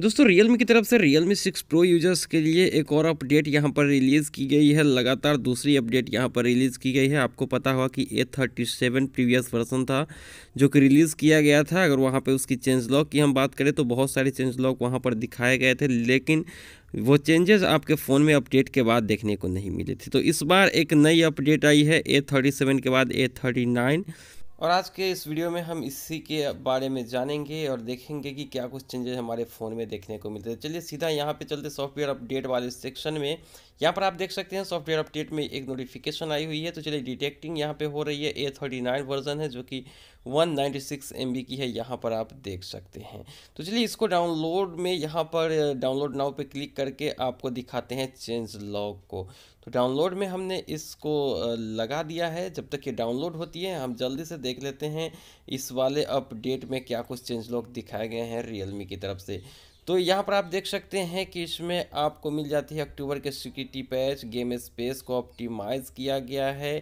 दोस्तों रियल की तरफ से Realme six pro users के लिए एक और अपडेट यहाँ पर रिलीज़ की गई है लगातार दूसरी अपडेट यहाँ पर रिलीज़ की गई है आपको पता हुआ कि A thirty seven previous version था जो कि रिलीज़ किया गया था अगर वहाँ पे उसकी चेंज लॉक की हम बात करें तो बहुत सारे चेंज लॉक वहाँ पर दिखाए गए थे लेकिन वो चेंजेस आपके फ़ोन में अपडेट के बाद देखने को नहीं मिले थे तो इस बार एक नई अपडेट आई है ए थर्टी सेवन के बाद ए थर्टी नाइन और आज के इस वीडियो में हम इसी के बारे में जानेंगे और देखेंगे कि क्या कुछ चेंजेस हमारे फ़ोन में देखने को मिलते हैं चलिए सीधा यहाँ पे चलते सॉफ्टवेयर अपडेट वाले सेक्शन में यहाँ पर आप देख सकते हैं सॉफ्टवेयर अपडेट में एक नोटिफिकेशन आई हुई है तो चलिए डिटेक्टिंग यहाँ पे हो रही है ए थर्टी नाइन वर्जन है जो कि 196 MB की है यहाँ पर आप देख सकते हैं तो चलिए इसको डाउनलोड में यहाँ पर डाउनलोड नाउ पे क्लिक करके आपको दिखाते हैं चेंज लॉग को तो डाउनलोड में हमने इसको लगा दिया है जब तक ये डाउनलोड होती है हम जल्दी से देख लेते हैं इस वाले अपडेट में क्या कुछ चेंज लॉग दिखाए गए हैं रियल की तरफ से तो यहाँ पर आप देख सकते हैं कि इसमें आपको मिल जाती है अक्टूबर के सिक्योरिटी पैच गेम स्पेस को ऑप्टिमाइज़ किया गया है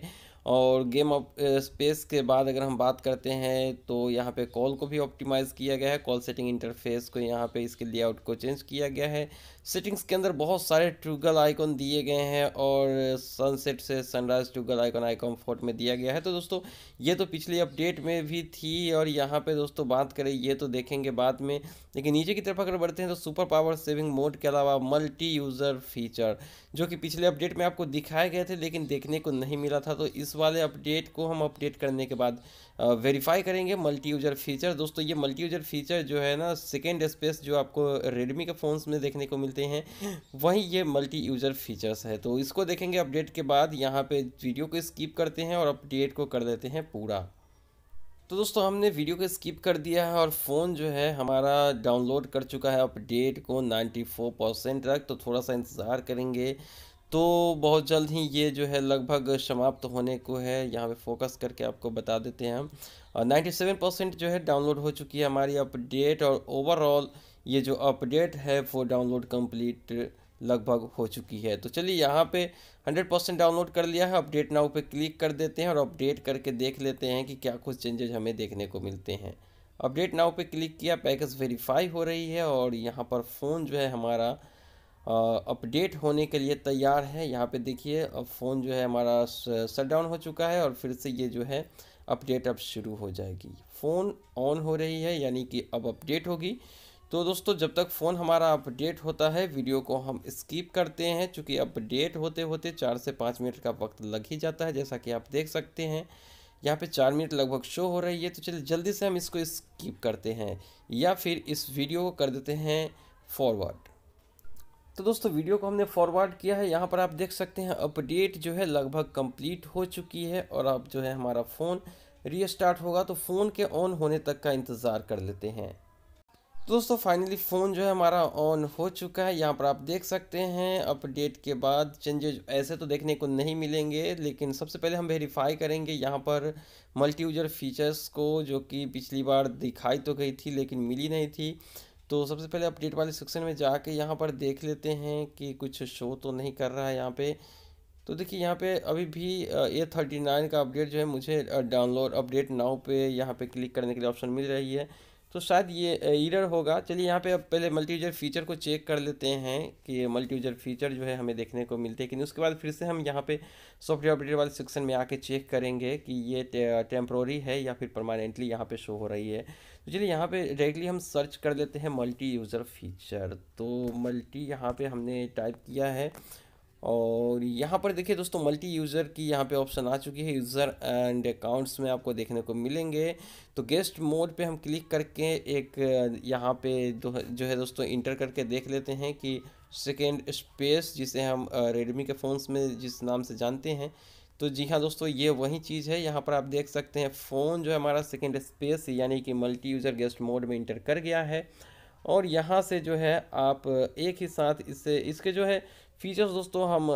और गेम ऑफ स्पेस के बाद अगर हम बात करते हैं तो यहाँ पे कॉल को भी ऑप्टिमाइज़ किया गया है कॉल सेटिंग इंटरफेस को यहाँ पे इसके लेआउट को चेंज किया गया है सेटिंग्स के अंदर बहुत सारे ट्रूगल आइकॉन दिए गए हैं और सनसेट से सनराइज ट्रूगल आइकॉन आइकॉन फोर्ट में दिया गया है तो दोस्तों ये तो पिछली अपडेट में भी थी और यहाँ पे दोस्तों बात करें ये तो देखेंगे बाद में लेकिन नीचे की तरफ अगर बढ़ते हैं तो सुपर पावर सेविंग मोड के अलावा मल्टी यूज़र फीचर जो कि पिछले अपडेट में आपको दिखाए गए थे लेकिन देखने को नहीं मिला था तो इस वाले अपडेट को हम अपडेट करने के बाद वेरीफाई करेंगे मल्टी यूज़र फीचर दोस्तों ये मल्टी यूज़र फीचर जो है ना सेकेंड स्पेस जो आपको रेडमी के फ़ोन्स में देखने को मिलते हैं वहीं ये मल्टी यूज़र फीचर्स है तो इसको देखेंगे अपडेट के बाद यहाँ पे वीडियो को स्किप करते हैं और अपडेट को कर देते हैं पूरा तो दोस्तों हमने वीडियो को स्किप कर दिया है और फ़ोन जो है हमारा डाउनलोड कर चुका है अपडेट को 94 परसेंट तक तो थोड़ा सा इंतज़ार करेंगे तो बहुत जल्द ही ये जो है लगभग समाप्त तो होने को है यहाँ पे फोकस करके आपको बता देते हैं हम और सेवन परसेंट जो है डाउनलोड हो चुकी है हमारी अपडेट और ओवरऑल ये जो अपडेट है वो डाउनलोड कंप्लीट लगभग हो चुकी है तो चलिए यहाँ पे 100 परसेंट डाउनलोड कर लिया है अपडेट नाउ पे क्लिक कर देते हैं और अपडेट करके देख लेते हैं कि क्या कुछ चेंजेज हमें देखने को मिलते हैं अपडेट नाउ पे क्लिक किया पैकेज वेरीफाई हो रही है और यहाँ पर फ़ोन जो है हमारा अपडेट होने के लिए तैयार है यहाँ पे देखिए अब फ़ोन जो है हमारा शट डाउन हो चुका है और फिर से ये जो है अपडेट अब शुरू हो जाएगी फ़ोन ऑन हो रही है यानी कि अब अपडेट होगी तो दोस्तों जब तक फ़ोन हमारा अपडेट होता है वीडियो को हम स्किप करते हैं चूँकि अपडेट होते होते चार से पाँच मिनट का वक्त लग ही जाता है जैसा कि आप देख सकते हैं यहाँ पे चार मिनट लगभग शो हो रही है तो चलिए जल्दी से हम इसको स्किप करते हैं या फिर इस वीडियो को कर देते हैं फॉरवर्ड तो दोस्तों वीडियो को हमने फॉरवर्ड किया है यहाँ पर आप देख सकते हैं अपडेट जो है लगभग कंप्लीट हो चुकी है और अब जो है हमारा फ़ोन रीस्टार्ट होगा तो फ़ोन के ऑन होने तक का इंतज़ार कर लेते हैं तो दोस्तों फाइनली फ़ोन जो है हमारा ऑन हो चुका है यहाँ पर आप देख सकते हैं अपडेट के बाद चेंजेज ऐसे तो देखने को नहीं मिलेंगे लेकिन सबसे पहले हम वेरीफाई करेंगे यहाँ पर मल्टी यूजर फीचर्स को जो कि पिछली बार दिखाई तो गई थी लेकिन मिली नहीं थी तो सबसे पहले अपडेट वाले सेक्शन में जाके यहाँ पर देख लेते हैं कि कुछ शो तो नहीं कर रहा है यहाँ पर तो देखिए यहाँ पे अभी भी ए थर्टी नाइन का अपडेट जो है मुझे डाउनलोड अपडेट नाउ पे यहाँ पे क्लिक करने के लिए ऑप्शन मिल रही है तो शायद ये इरर होगा चलिए यहाँ पे अब पहले मल्टी यूजर फीचर को चेक कर लेते हैं कि मल्टी यूजर फीचर जो है हमें देखने को मिलते हैं कि उसके बाद फिर से हम यहाँ पे सॉफ्टवेयर अपडेट वाले सेक्शन में आके चेक करेंगे कि ये टेम्प्रोरी है या फिर परमानेंटली यहाँ पे शो हो रही है तो चलिए यहाँ पे डायरेक्टली हम सर्च कर लेते हैं मल्टी यूज़र फीचर तो मल्टी यहाँ पर हमने टाइप किया है और यहाँ पर देखिए दोस्तों मल्टी यूज़र की यहाँ पे ऑप्शन आ चुकी है यूज़र एंड अकाउंट्स में आपको देखने को मिलेंगे तो गेस्ट मोड पे हम क्लिक करके एक यहाँ पे जो है दोस्तों इंटर करके देख लेते हैं कि सेकेंड स्पेस जिसे हम रेडमी के फ़ोन्स में जिस नाम से जानते हैं तो जी हाँ दोस्तों ये वही चीज़ है यहाँ पर आप देख सकते हैं फ़ोन जो है हमारा सेकेंड स्पेस यानी कि मल्टी यूज़र गेस्ट मोड में इंटर कर गया है और यहाँ से जो है आप एक ही साथ इससे इसके जो है फीचर्स दोस्तों हम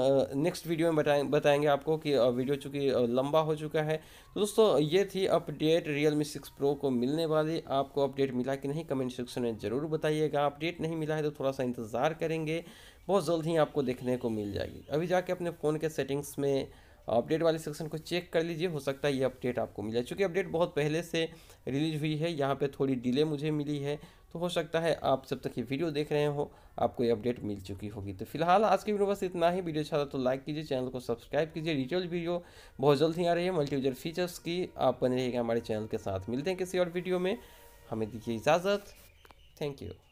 नेक्स्ट वीडियो में बताए बताएंगे आपको कि वीडियो चूँकि लंबा हो चुका है तो दोस्तों ये थी update Realme six pro को मिलने वाली आपको अपडेट मिला कि नहीं कमेंट सेक्शन में ज़रूर बताइएगा अपडेट नहीं मिला है तो थोड़ा सा इंतज़ार करेंगे बहुत जल्द ही आपको देखने को मिल जाएगी अभी जाके अपने फ़ोन के सेटिंग्स में अपडेट वाले सेक्शन को चेक कर लीजिए हो सकता है ये अपडेट आपको मिला चूँकि अपडेट बहुत पहले से रिलीज हुई है यहाँ पर थोड़ी डिले मुझे मिली है तो हो सकता है आप जब तक ये वीडियो देख रहे हो आपको ये अपडेट मिल चुकी होगी तो फिलहाल आज की वीडियो बस इतना ही वीडियो अच्छा लगा तो लाइक कीजिए चैनल को सब्सक्राइब कीजिए डिटेल वीडियो बहुत जल्द ही आ रही है मल्टी यूजर फीचर्स की आप बने रहिएगा हमारे चैनल के साथ मिलते हैं किसी और वीडियो में हमें दीजिए इजाज़त थैंक यू